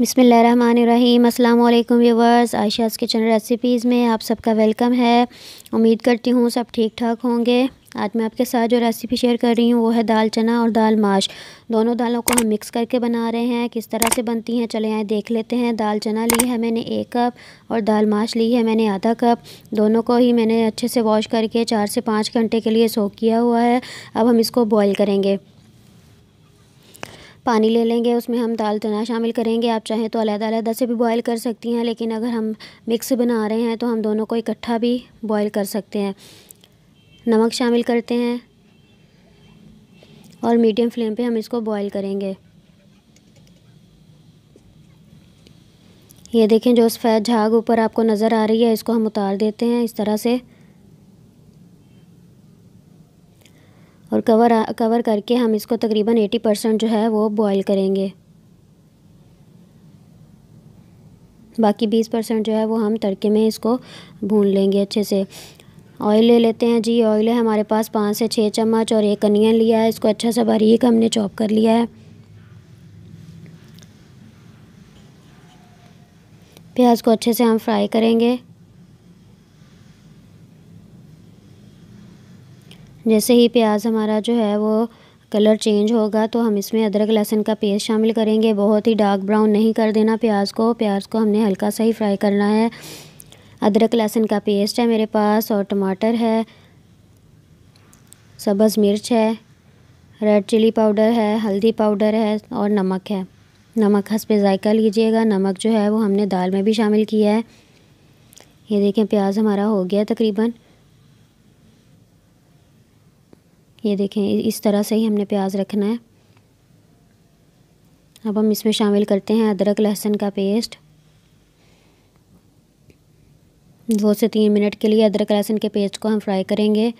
बिसमीम अल्लाम viewers आयशाज़ kitchen recipes में आप सबका वेलकम है उम्मीद करती हूँ सब ठीक ठाक होंगे आज मैं आपके साथ जो रेसिपी शेयर कर रही हूँ वो है दाल चना और दाल माश दोनों दालों को हम मिक्स करके बना रहे हैं किस तरह से बनती हैं चले आए देख लेते हैं दाल चना ली है मैंने एक कप और दाल माश ली है मैंने आधा कप दोनों को ही मैंने अच्छे से वॉश करके चार से पाँच घंटे के लिए सोख किया हुआ है अब हम इसको बॉयल करेंगे पानी ले लेंगे उसमें हम दाल चना शामिल करेंगे आप चाहें तो अलग-अलग से भी बॉईल कर सकती हैं लेकिन अगर हम मिक्स बना रहे हैं तो हम दोनों को इकट्ठा भी बॉईल कर सकते हैं नमक शामिल करते हैं और मीडियम फ्लेम पे हम इसको बॉईल करेंगे ये देखें जो सफ़ेद झाग ऊपर आपको नज़र आ रही है इसको हम उतार देते हैं इस तरह से और कवर कवर करके हम इसको तकरीबन 80 परसेंट जो है वो बॉईल करेंगे बाकी 20 परसेंट जो है वो हम तड़के में इसको भून लेंगे अच्छे से ऑयल ले लेते हैं जी ऑयल है हमारे पास पाँच से छः चम्मच और एक अनियन लिया है इसको अच्छा सा बारीक हमने चॉप कर लिया है प्याज को अच्छे से हम फ्राई करेंगे जैसे ही प्याज हमारा जो है वो कलर चेंज होगा तो हम इसमें अदरक लहसुन का पेस्ट शामिल करेंगे बहुत ही डार्क ब्राउन नहीं कर देना प्याज को प्याज को हमने हल्का सा ही फ्राई करना है अदरक लहसुन का पेस्ट है मेरे पास और टमाटर है सब्ज़ मिर्च है रेड चिली पाउडर है हल्दी पाउडर है और नमक है नमक हंस पे जायका लीजिएगा नमक जो है वो हमने दाल में भी शामिल किया है ये देखें प्याज हमारा हो गया तकरीबन ये देखें इस तरह से ही हमने प्याज रखना है अब हम इसमें शामिल करते हैं अदरक लहसुन का पेस्ट दो से तीन मिनट के लिए अदरक लहसुन के पेस्ट को हम फ्राई करेंगे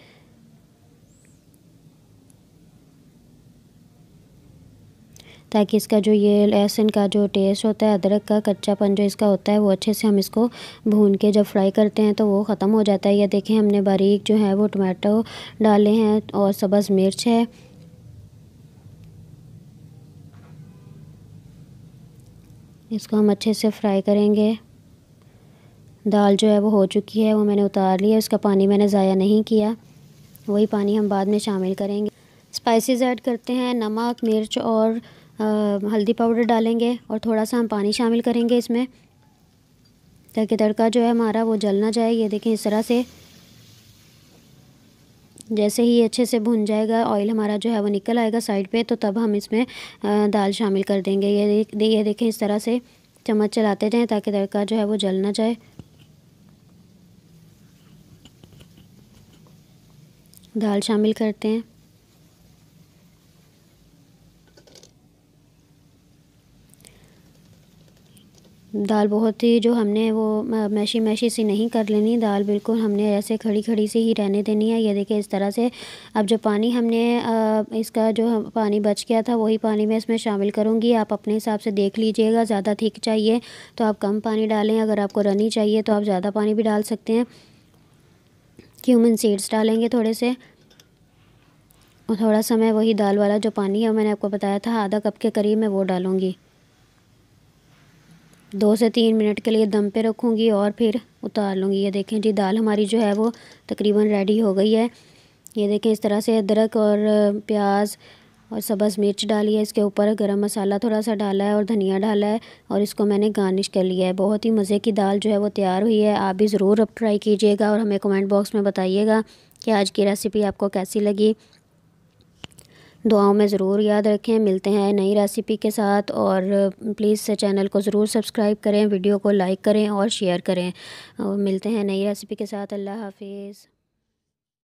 ताकि इसका जो ये लहसुन का जो टेस्ट होता है अदरक का कच्चापन जो इसका होता है वो अच्छे से हम इसको भून के जब फ्राई करते हैं तो वो ख़त्म हो जाता है या देखें हमने बारीक जो है वो टमाटो डाले हैं और सब्ज़ मिर्च है इसको हम अच्छे से फ्राई करेंगे दाल जो है वो हो चुकी है वो मैंने उतार लिया उसका पानी मैंने ज़ाया नहीं किया वही पानी हम बाद में शामिल करेंगे स्पाइसेस ऐड करते हैं नमक मिर्च और हल्दी पाउडर डालेंगे और थोड़ा सा हम पानी शामिल करेंगे इसमें ताकि तड़का जो है हमारा वो जल ना जाए ये देखें इस तरह से जैसे ही अच्छे से भुन जाएगा ऑयल हमारा जो है वो निकल आएगा साइड पे तो तब हम इसमें दाल शामिल कर देंगे ये दे, ये देखें इस तरह से चम्मच चलाते जाएं ताकि तड़का जो है वो जल ना जाए दाल शामिल करते हैं दाल बहुत ही जो हमने वो मैशी मैशी सी नहीं कर लेनी दाल बिल्कुल हमने ऐसे खड़ी खड़ी सी ही रहने देनी है ये देखिए इस तरह से अब जो पानी हमने इसका जो पानी बच गया था वही पानी मैं इसमें शामिल करूँगी आप अपने हिसाब से देख लीजिएगा ज़्यादा थिक चाहिए तो आप कम पानी डालें अगर आपको रनी चाहिए तो आप ज़्यादा पानी भी डाल सकते हैं क्यूमन सीड्स डालेंगे थोड़े से और थोड़ा सा मैं वही दाल वाला जो पानी है मैंने आपको बताया था आधा कप के करीब मैं वो डालूँगी दो से तीन मिनट के लिए दम पे रखूँगी और फिर उतार लूँगी ये देखें जी दाल हमारी जो है वो तकरीबन रेडी हो गई है ये देखें इस तरह से अदरक और प्याज और सब्ज़ मिर्च डाली है इसके ऊपर गरम मसाला थोड़ा सा डाला है और धनिया डाला है और इसको मैंने गार्निश कर लिया है बहुत ही मज़े की दाल जो है वो तैयार हुई है आप भी ज़रूर अब ट्राई कीजिएगा और हमें कमेंट बॉक्स में बताइएगा कि आज की रेसिपी आपको कैसी लगी दुआओं में ज़रूर याद रखें मिलते हैं नई रेसिपी के साथ और प्लीज़ चैनल को ज़रूर सब्सक्राइब करें वीडियो को लाइक करें और शेयर करें मिलते हैं नई रेसिपी के साथ अल्लाह हाफिज़